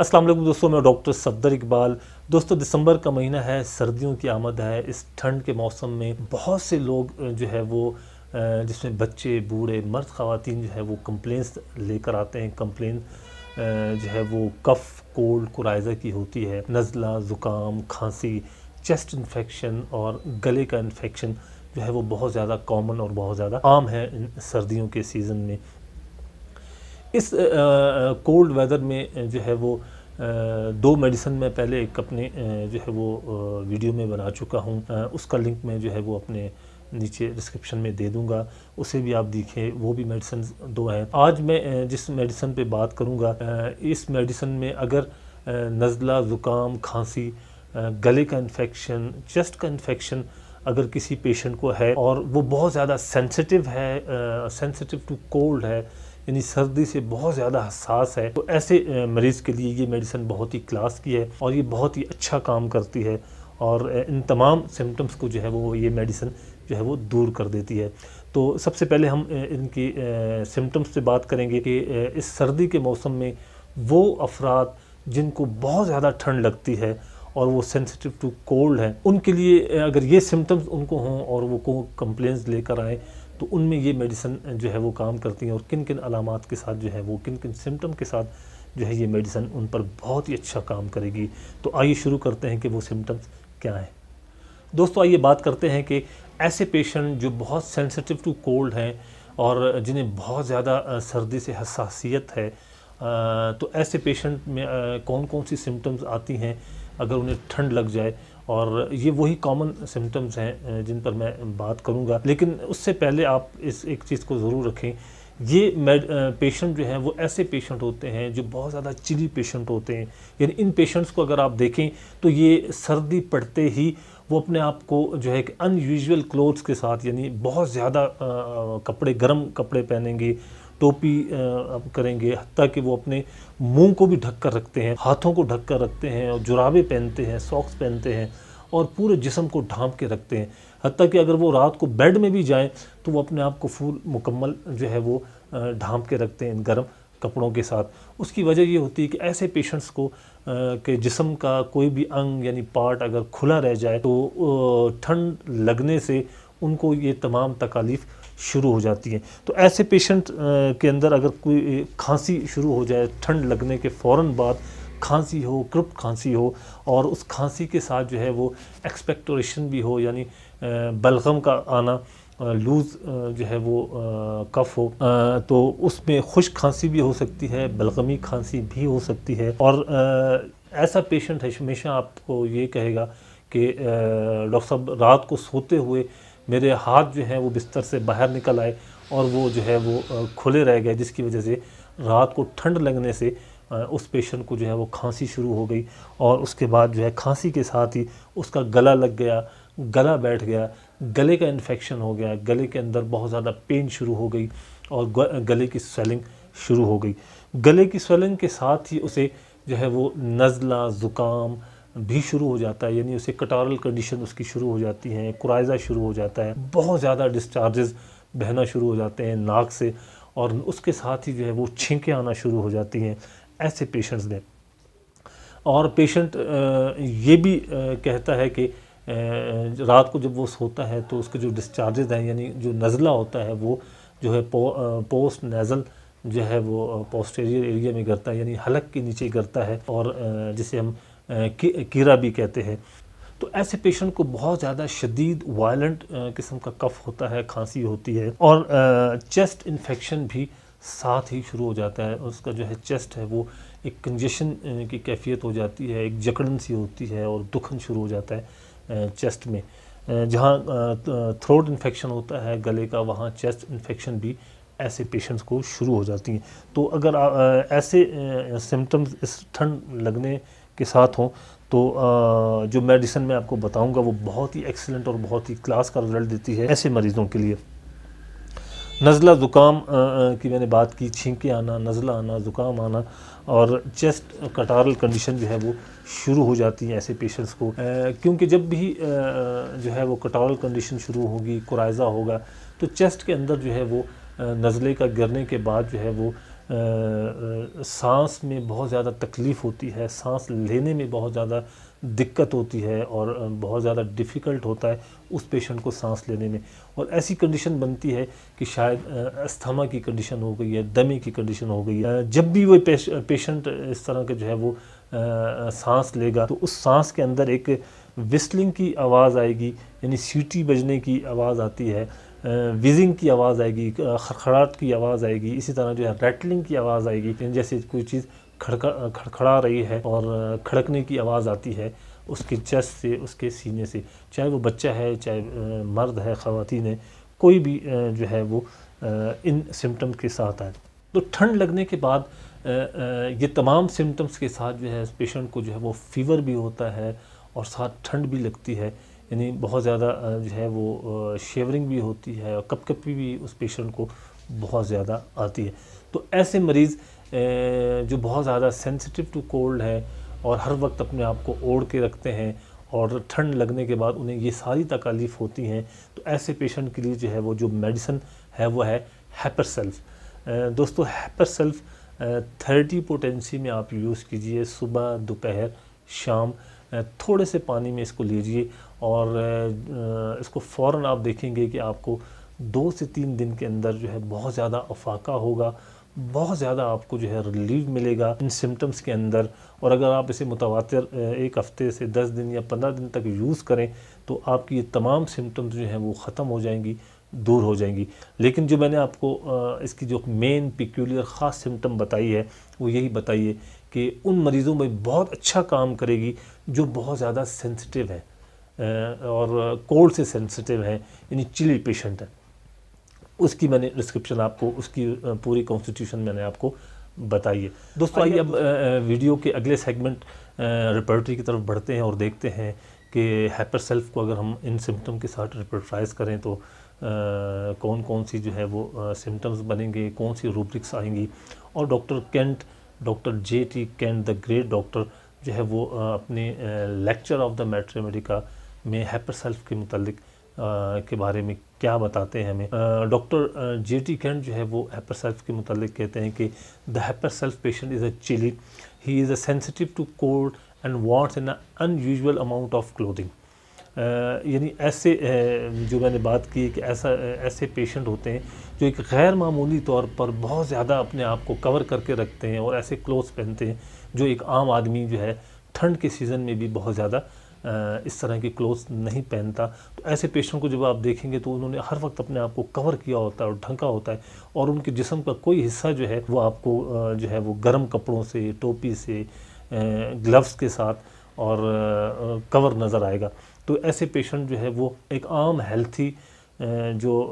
अस्सलाम वालेकुम दोस्तों मैं डॉक्टर सफदर इकबाल दोस्तों दिसंबर का महीना है सर्दियों की आमद है इस ठंड के मौसम में बहुत से लोग जो है वो जिसमें बच्चे बूढ़े मर्द खातन जो है वो कंप्लेंट्स लेकर आते हैं कंप्लेंट जो है वो कफ़ कोल्ड कुराइजा की होती है नज़ला ज़ुकाम खांसी चेस्ट इन्फेक्शन और गले का इन्फेक्शन जो है वो बहुत ज़्यादा कॉमन और बहुत ज़्यादा आम है सर्दियों के सीज़न में इस कोल्ड वेदर में जो है वो दो मेडिसन मैं पहले एक अपने जो है वो वीडियो में बना चुका हूँ उसका लिंक मैं जो है वो अपने नीचे डिस्क्रिप्शन में दे दूंगा उसे भी आप देखें वो भी मेडिसन दो हैं आज मैं जिस मेडिसन पे बात करूंगा इस मेडिसन में अगर नज़ला ज़ुकाम खांसी गले का इन्फेक्शन चेस्ट का इन्फेक्शन अगर किसी पेशेंट को है और वो बहुत ज़्यादा सेंसिटिव है सेंसिटिव टू कोल्ड है यानी सर्दी से बहुत ज़्यादा हसास है तो ऐसे मरीज़ के लिए ये मेडिसिन बहुत ही क्लास की है और ये बहुत ही अच्छा काम करती है और इन तमाम सिम्टम्स को जो है वो ये मेडिसिन जो है वो दूर कर देती है तो सबसे पहले हम इनकी सिम्टम्स से बात करेंगे कि इस सर्दी के मौसम में वो अफराद जिनको बहुत ज़्यादा ठंड लगती है और वो सेंसिटिव टू कोल्ड है उनके लिए अगर ये सिम्टम्स उनको हों और वो को कंप्लेंस लेकर आएँ तो उनमें ये मेडिसन जो है वो काम करती हैं और किन किन अलामत के साथ जो है वो किन किन सिम्टम के साथ जो है ये मेडिसन उन पर बहुत ही अच्छा काम करेगी तो आइए शुरू करते हैं कि वो सिम्टम्स क्या हैं दोस्तों आइए बात करते हैं कि ऐसे पेशेंट जो बहुत सेंसिटिव टू कोल्ड हैं और जिन्हें बहुत ज़्यादा सर्दी से हसासीत है तो ऐसे पेशेंट में कौन कौन सी सिम्टम्स आती हैं अगर उन्हें ठंड लग जाए और ये वही कॉमन सिम्टम्स हैं जिन पर मैं बात करूँगा लेकिन उससे पहले आप इस एक चीज़ को ज़रूर रखें ये मेड पेशेंट जो हैं वो ऐसे पेशेंट होते हैं जो बहुत ज़्यादा चिली पेशेंट होते हैं यानी इन पेशेंट्स को अगर आप देखें तो ये सर्दी पड़ते ही वो अपने आप को जो है कि अनयूजल क्लोथ्स के साथ यानी बहुत ज़्यादा कपड़े गर्म कपड़े पहनेंगे टोपी करेंगे हती कि वो अपने मुंह को भी ढक कर रखते हैं हाथों को ढक कर रखते हैं और जुराबे पहनते हैं सॉक्स पहनते हैं और पूरे जिसम को ढांप के रखते हैं हती कि अगर वो रात को बेड में भी जाएँ तो वो अपने आप को फूल मुकम्मल जो है वो ढांप के रखते हैं गर्म कपड़ों के साथ उसकी वजह ये होती है कि ऐसे पेशेंट्स को के जिसम का कोई भी अंग यानी पार्ट अगर खुला रह जाए तो ठंड लगने से उनको ये तमाम तकालीफ शुरू हो जाती हैं तो ऐसे पेशेंट के अंदर अगर कोई खांसी शुरू हो जाए ठंड लगने के फ़ौर बाद खांसी हो कृप्त खांसी हो और उस खांसी के साथ जो है वो एक्सपेक्टोरेशन भी हो यानी बलगम का आना लूज़ जो है वो कफ़ हो तो उसमें खुश खांसी भी हो सकती है बलगमी खांसी भी हो सकती है और ऐसा पेशेंट है हमेशा आपको ये कहेगा कि डॉक्टर साहब रात को सोते हुए मेरे हाथ जो है वो बिस्तर से बाहर निकल आए और वो जो है वो खुले रह गए जिसकी वजह से रात को ठंड लगने से उस पेशेंट को जो है वो खांसी शुरू हो गई और उसके बाद जो है खांसी के साथ ही उसका गला लग गया गला बैठ गया गले का इन्फेक्शन हो गया गले के अंदर बहुत ज़्यादा पेन शुरू हो गई और गले की स्वेलिंग शुरू हो गई गले की स्वेलिंग के साथ ही उसे जो है वो नज़ला ज़ुकाम भी शुरू हो जाता है यानी उसे कटारल कंडीशन उसकी शुरू हो जाती है कुराइजा शुरू हो जाता है बहुत ज़्यादा डिस्चार्जेस बहना शुरू हो जाते हैं नाक से और उसके साथ ही जो है वो छिंके आना शुरू हो जाती हैं ऐसे पेशेंट्स दें और पेशेंट ये भी कहता है कि रात को जब वो सोता है तो उसके जो डिस्चार्जेज हैं यानी जो नज़ला होता है वो जो है पो, पोस्ट नज़ल जो है वो पोस्टेरियर एरिया में गिरता है यानी हलक के नीचे गिरता है और जिसे हम कीरा भी कहते हैं तो ऐसे पेशेंट को बहुत ज़्यादा शदीद वायलेंट किस्म का कफ होता है खांसी होती है और चेस्ट इन्फेक्शन भी साथ ही शुरू हो जाता है उसका जो है चेस्ट है वो एक कंजेशन की कैफियत हो जाती है एक जकड़न सी होती है और दुखन शुरू हो जाता है चेस्ट में जहाँ थ्रोट इन्फेक्शन होता है गले का वहाँ चेस्ट इन्फेक्शन भी ऐसे पेशेंट्स को शुरू हो जाती हैं तो अगर आ, ऐसे सिम्टम्स इस ठंड लगने के साथ हों तो आ, जो मेडिसिन मैं आपको बताऊंगा वो बहुत ही एक्सीलेंट और बहुत ही क्लास का रिजल्ट देती है ऐसे मरीज़ों के लिए नज़ला ज़ुकाम की मैंने बात की छींके आना नज़ला आना ज़ुकाम आना और चेस्ट कटारल कंडीशन जो है वो शुरू हो जाती है ऐसे पेशेंट्स को क्योंकि जब भी आ, जो है वो कटारल कंडीशन शुरू होगी कुराइज़ा होगा तो चेस्ट के अंदर जो है वो नज़ले का गिरने के बाद जो है वो सांस में बहुत ज़्यादा तकलीफ़ होती है सांस लेने में बहुत ज़्यादा दिक्कत होती है और बहुत ज़्यादा डिफ़िकल्ट होता है उस पेशेंट को सांस लेने में और ऐसी कंडीशन बनती है कि शायद अस्थमा की कंडीशन हो गई है दमे की कंडीशन हो गई है जब भी वो पेशेंट इस तरह के जो है वो सांस लेगा तो उस सांस के अंदर एक विस्लिंग की आवाज़ आएगी यानी सीटी बजने की आवाज़ आती है विजिंग की आवाज़ आएगी खड़खड़ाहट की आवाज़ आएगी इसी तरह जो है रैटलिंग की आवाज़ आएगी जैसे कोई चीज़ खड़का खड़खड़ा रही है और खड़कने की आवाज़ आती है उसके चेस्ट से उसके सीने से चाहे वो बच्चा है चाहे मर्द है ख़वातीन है कोई भी जो है वो इन सिम्टम्स के साथ आए तो ठंड लगने के बाद ये तमाम सिम्टम्स के साथ जो है पेशेंट को जो है वो फीवर भी होता है और साथ ठंड भी लगती है यानी बहुत ज़्यादा जो है वो शेवरिंग भी होती है और कपकपी भी उस पेशेंट को बहुत ज़्यादा आती है तो ऐसे मरीज़ जो बहुत ज़्यादा सेंसिटिव टू कोल्ड है और हर वक्त अपने आप को ओढ़ के रखते हैं और ठंड लगने के बाद उन्हें ये सारी तकालीफ होती हैं तो ऐसे पेशेंट के लिए जो है वो जो मेडिसन है वो है हैपर सेल्फ दोस्तों हैपर सेल्फ थर्टी पोटेंसी में आप यूज़ कीजिए सुबह दोपहर शाम थोड़े से पानी में इसको लीजिए और इसको फ़ौर आप देखेंगे कि आपको दो से तीन दिन के अंदर जो है बहुत ज़्यादा अफाका होगा बहुत ज़्यादा आपको जो है रिलीव मिलेगा इन सिम्टम्स के अंदर और अगर आप इसे मुतवा एक हफ़्ते से दस दिन या पंद्रह दिन तक यूज़ करें तो आपकी ये तमाम सिम्टम्स जो हैं वो ख़त्म हो जाएंगी दूर हो जाएंगी लेकिन जो मैंने आपको इसकी जो मेन पिक्यूलियर ख़ास सिम्टम बताई है वो यही बताइए कि उन मरीज़ों में बहुत अच्छा काम करेगी जो बहुत ज़्यादा सेंसिटिव है और कोल्ड से सेंसिटिव है यानी चिली पेशेंट है उसकी मैंने डिस्क्रिप्शन आपको उसकी पूरी कॉन्स्टिट्यूशन मैंने आपको बताई है दोस्तों आइए अब वीडियो के अगले सेगमेंट रिपोर्टरी की तरफ बढ़ते हैं और देखते हैं कि हैपर सेल्फ को अगर हम इन सिम्टम के साथ रिपोर्टराइज करें तो आ, कौन कौन सी जो है वो सिम्टम्स बनेंगे कौन सी रूब्रिक्स आएंगी और doctor Kent doctor J T Kent the great doctor जो है वो आ, अपने लेक्चर ऑफ द मेट्रोमेडिका में हैपर सेल्फ के मतलब के बारे में क्या बताते हैं हमें डॉक्टर जे टी कैंट जो है वो हैपर सेल्फ के मतलब कहते हैं कि the hepar sulph patient is a chilly he is a sensitive to cold and wants an unusual amount of clothing यानी ऐसे जो मैंने बात की कि ऐसा ऐसे पेशेंट होते हैं जो एक गैर मामूली तौर पर बहुत ज़्यादा अपने आप को कवर करके रखते हैं और ऐसे क्लोथ्स पहनते हैं जो एक आम आदमी जो है ठंड के सीज़न में भी बहुत ज़्यादा इस तरह के क्लोथ नहीं पहनता तो ऐसे पेशेंट को जब आप देखेंगे तो उन्होंने हर वक्त अपने आप को कवर किया होता है और ढंका होता है और उनके जिसम का कोई हिस्सा जो है वो आपको जो है वो गर्म कपड़ों से टोपी से ग्लव्स के साथ और कवर नज़र आएगा तो ऐसे पेशेंट जो है वो एक आम हेल्थी जो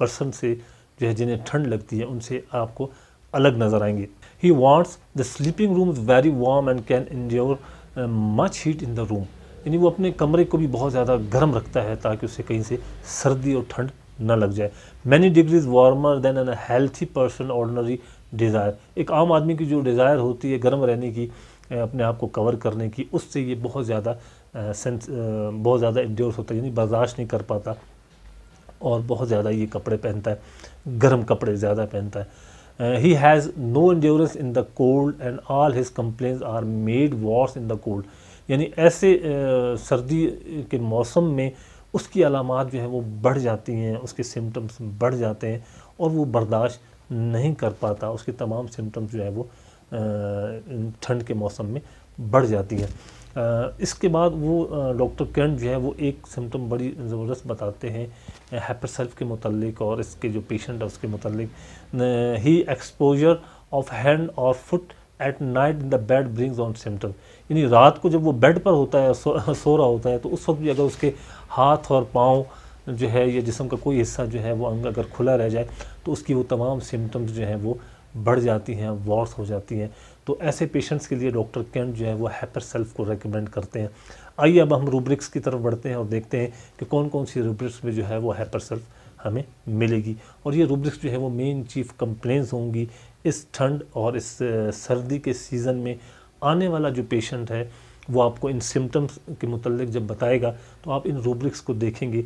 पर्सन से जो है जिन्हें ठंड लगती है उनसे आपको अलग नज़र आएंगे he wants the sleeping room very warm and can endure much heat in the room यानी वो अपने कमरे को भी बहुत ज़्यादा गर्म रखता है ताकि उसे कहीं से सर्दी और ठंड ना लग जाए many degrees warmer than an healthy person ordinary desire एक आम आदमी की जो डिज़ायर होती है गर्म रहने की अपने आप को कवर करने की उससे ये बहुत ज़्यादा सेंस बहुत ज़्यादा इंड्योर्स होता है यानी बर्दाश्त नहीं कर पाता और बहुत ज़्यादा ये कपड़े पहनता है गर्म कपड़े ज़्यादा पहनता है Uh, he has no endurance in the cold and all his complaints are made worse in the cold यानी ऐसे uh, सर्दी के मौसम में उसकी अलामत जो है वो बढ़ जाती हैं उसके सिम्टम्स बढ़ जाते हैं और वो बर्दाश्त नहीं कर पाता उसके तमाम सिम्टम्स जो है वो uh, ठंड के मौसम में बढ़ जाती हैं इसके बाद वो डॉक्टर कर्ण जो है वो एक सिम्टम बड़ी ज़बरदस्त बताते हैं हैपर सेल्फ के मतलब और इसके जो पेशेंट है उसके मतलब ही एक्सपोजर ऑफ हैंड और foot at night in the bed brings on symptom यानी रात को जब वो बेड पर होता है सो, सो रहा होता है तो उस वक्त भी अगर उसके हाथ और पाँव जो है या जिसम का कोई हिस्सा जो है वो अंग अगर खुला रह जाए तो उसकी वो तमाम सिम्टम्स जो हैं वो बढ़ जाती हैं वॉर्स हो जाती हैं तो ऐसे पेशेंट्स के लिए डॉक्टर कैंट जो है वो हैपर सेल्फ को रेकमेंड करते हैं आइए अब हम रूब्रिक्स की तरफ बढ़ते हैं और देखते हैं कि कौन कौन सी रूब्रिक्स में जो है वो हैपर सेल्फ हमें मिलेगी और ये रूब्रिक्स जो है वो मेन चीफ कंप्लेंस होंगी इस ठंड और इस सर्दी के सीज़न में आने वाला जो पेशेंट है वो आपको इन सिम्टम्स के मतलब जब बताएगा तो आप इन रूब्रिक्स को देखेंगे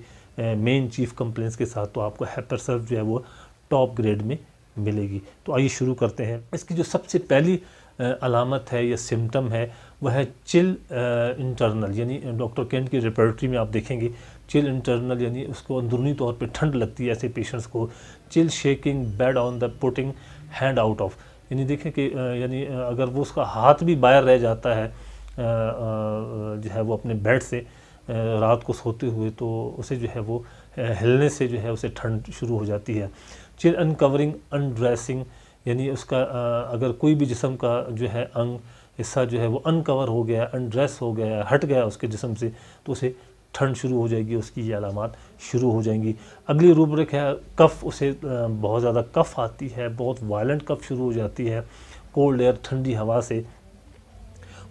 मेन चीफ कंप्लेंस के साथ तो आपको हैपर सेल्फ जो है वो टॉप ग्रेड में मिलेगी तो आइए शुरू करते हैं इसकी जो सबसे पहली अलामत है या सिम्टम है वह है चिल इंटरनल यानी डॉक्टर कैंट की रिपोर्टरी में आप देखेंगे चिल इंटरनल यानी उसको अंदरूनी तौर पे ठंड लगती है ऐसे पेशेंट्स को chill shaking bed on the putting hand out of यानी देखें कि यानी अगर वो उसका हाथ भी बाहर रह जाता है जो है वो अपने बेड से रात को सोते हुए तो उसे जो है वो हिलने से जो है उसे ठंड शुरू हो जाती है चिल अनकवरिंग अनड्रेसिंग यानी उसका अगर कोई भी जिसम का जो है अंग हिस्सा जो है वो अनकवर हो गया अनड्रेस हो गया हट गया उसके जिसम से तो उसे ठंड शुरू हो जाएगी उसकी ये अलामत शुरू हो जाएंगी अगली रूबरेख है कफ़ उसे बहुत ज़्यादा कफ़ आती है बहुत वायलेंट कफ़ शुरू हो जाती है कोल्ड एयर ठंडी हवा से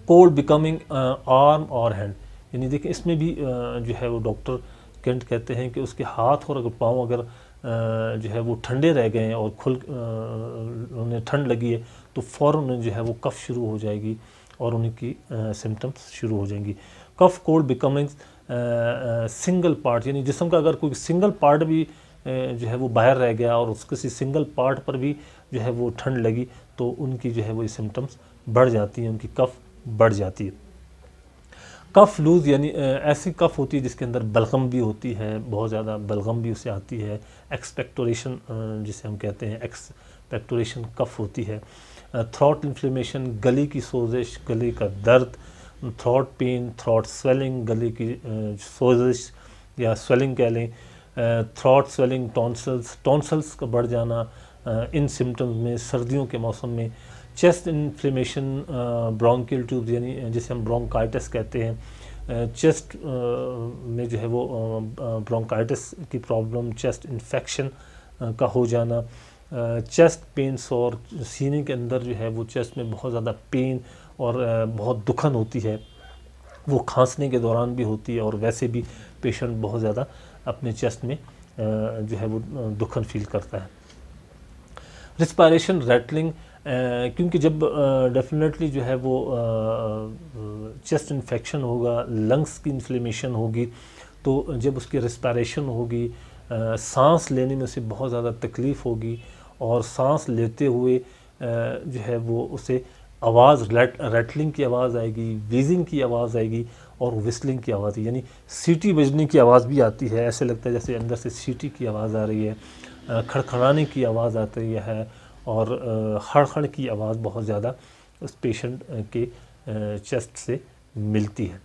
कोल्ड बिकमिंग आर्म और हैंड यानी देखिए इसमें भी जो है वो डॉक्टर कैंट कहते हैं कि उसके हाथ और अगर पाँव अगर जो है वो ठंडे रह गए हैं और खुल उन्हें ठंड लगी है तो फ़ौर उन्हें जो है वो कफ़ शुरू हो जाएगी और उनकी सिम्टम्स शुरू हो जाएंगी cough cold becoming single part यानी जिसम का अगर कोई सिंगल पार्ट भी जो है वो बाहर रह गया और उस किसी सिंगल पार्ट पर भी जो है वो ठंड लगी तो उनकी जो है वो सिम्टम्स बढ़ जाती हैं उनकी कफ़ बढ़ जाती है कफ़ लूज़ यानी ऐसी कफ़ होती है जिसके अंदर बलगम भी होती है बहुत ज़्यादा बलगम भी उसे आती है एक्सपेक्टोरेशन जिसे हम कहते हैं एक्सपेक्टोरेशन कफ़ होती है थ्रॉट इन्फ्लेमेशन गले की सोजिश गले का दर्द थ्रॉट पेन थ्रॉट स्वेलिंग गले की सोजिश या स्वेलिंग कह लें थ्रॉट स्वेलिंग टॉन्सल्स टॉन्सल्स का बढ़ जाना इन सिम्टम्स में सर्दियों के मौसम में चेस्ट इन्फ्लेमेशन ब्रोंकियल ट्यूब्स यानी जिसे हम ब्रोंकाइटिस कहते हैं चेस्ट में जो है वो ब्रोंकाइटिस की प्रॉब्लम चेस्ट इन्फेक्शन का हो जाना चेस्ट पेंस और सीने के अंदर जो है वो चेस्ट में बहुत ज़्यादा पेन और बहुत दुखन होती है वो खांसने के दौरान भी होती है और वैसे भी पेशेंट बहुत ज़्यादा अपने चेस्ट में जो है वो दुखन फील करता है रिस्पायरेशन रेटलिंग क्योंकि जब डेफिनेटली जो है वो चेस्ट इन्फेक्शन होगा लंग्स की इन्फ्लेमेशन होगी तो जब उसकी रिस्पायरेशन होगी सांस लेने में उसे बहुत ज़्यादा तकलीफ़ होगी और सांस लेते हुए जो है वो उसे आवाज़ रेट रेटलिंग की आवाज़ आएगी वीजिंग की आवाज़ आएगी और विस्लिंग की आवाज़ यानी सीटी बजने की आवाज़ भी आती है ऐसे लगता है जैसे अंदर से सीटी की आवाज़ आ रही है खड़खड़ाने की आवाज़ आती है और खड़खड़ की आवाज़ बहुत ज़्यादा उस पेशेंट के चेस्ट से मिलती है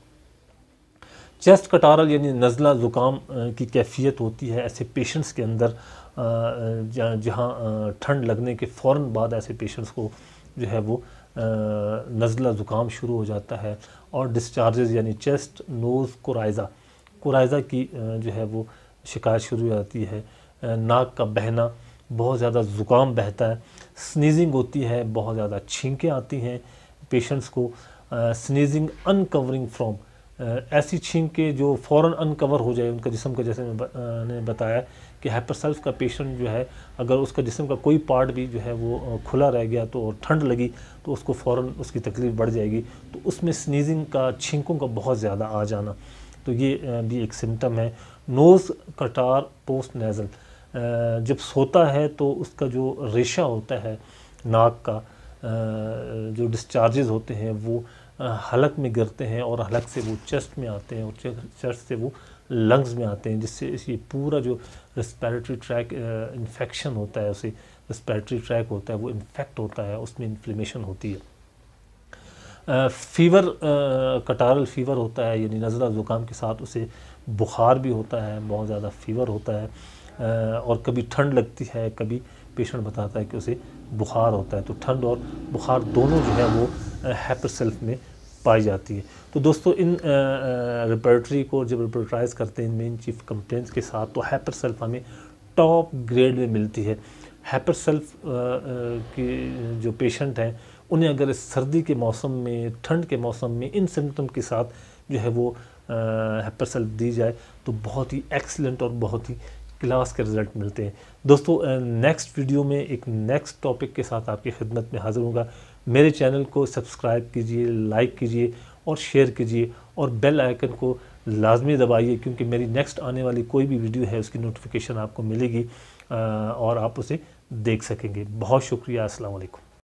चेस्ट कटारल यानी नज़ला ज़ुकाम की कैफियत होती है ऐसे पेशेंट्स के अंदर जहाँ ठंड लगने के फ़ौर बाद ऐसे पेशेंट्स को जो है वो नज़ला ज़ुकाम शुरू हो जाता है और डिस्चार्जेज यानी चेस्ट नोज़ कुराइज़ा कुराइज़ा की जो है वो शिकायत शुरू हो जाती है नाक का बहना बहुत ज़्यादा ज़ुकाम बहता है स्नीजिंग होती है बहुत ज़्यादा छींकें आती हैं पेशेंट्स को स्नीजिंग अनकवरिंग फ्रॉम ऐसी छींकें जो फ़ौर अनकवर हो जाए उनका जिसम का जैसे मैंने बताया कि हाइपरसेल्फ का पेशेंट जो है अगर उसका जिसम का कोई पार्ट भी जो है वो खुला रह गया तो और ठंड लगी तो उसको फ़ौर उसकी तकलीफ़ बढ़ जाएगी तो उसमें स्नीजिंग का छिंकों का बहुत ज़्यादा आ जाना तो ये भी एक सिम्टम है नोज़ कटार पोस्ट नेज़ल जब सोता है तो उसका जो रेशा होता है नाक का जो डिस्चार्जेस होते हैं वो हलक में गिरते हैं और हलक से वो चेस्ट में आते हैं और चेस्ट से वो लंग्स में आते हैं जिससे ये पूरा जो रेस्पिरेटरी ट्रैक इन्फेक्शन होता है उसे रेस्पिरेटरी ट्रैक होता है वो इन्फेक्ट होता है उसमें इन्फ्लेमेशन होती है फ़ीवर कटारल फ़ीवर होता है यानी नज़ला ज़ुकाम के साथ उसे बुखार भी होता है बहुत ज़्यादा फ़ीवर होता है और कभी ठंड लगती है कभी पेशेंट बताता है कि उसे बुखार होता है तो ठंड और बुखार दोनों जो है वो हैपर सेल्फ में पाई जाती है तो दोस्तों इन रिपोर्टरी को जब रिपोर्टराइज करते हैं मेन चीफ कंप्लेंट्स के साथ तो हैपर सेल्फ हमें टॉप ग्रेड में मिलती है हैपर सेल्फ की जो पेशेंट हैं उन्हें अगर सर्दी के मौसम में ठंड के मौसम में इन सिम्टम के साथ जो है वो हैपर सेल्फ दी जाए तो बहुत ही एक्सलेंट और बहुत ही क्लास के रिजल्ट मिलते हैं दोस्तों नेक्स्ट वीडियो में एक नेक्स्ट टॉपिक के साथ आपकी खिदमत में हाज़िर होगा मेरे चैनल को सब्सक्राइब कीजिए लाइक कीजिए और शेयर कीजिए और बेल आइकन को लाजमी दबाइए क्योंकि मेरी नेक्स्ट आने वाली कोई भी वीडियो है उसकी नोटिफिकेशन आपको मिलेगी और आप उसे देख सकेंगे बहुत शुक्रिया अस्सलाम वालेकुम